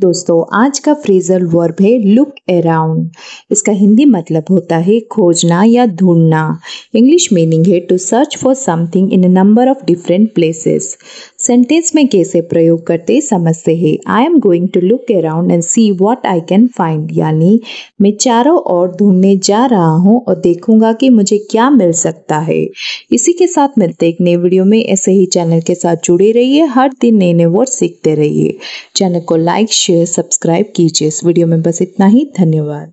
दोस्तों आज का फ्रेजल वर्ब है लुक अराउंड इसका हिंदी मतलब होता है खोजना या ढूंढना इंग्लिश मीनिंग है to search for something in number of different places sentence में कैसे प्रयोग करते समझते हैं I am going to look around and see what I can find यानी मैं चारों ओर ढूंढने जा रहा हूँ और देखूंगा कि मुझे क्या मिल सकता है इसी के साथ मिलते एक नए वीडियो में ऐसे ही चैनल के साथ जुड़े रहिए हर दिन नए नए वर्ड सीखते रहिए चैनल को लाइक शेयर सब्सक्राइब कीजिए इस वीडियो में बस इतना ही धन्यवाद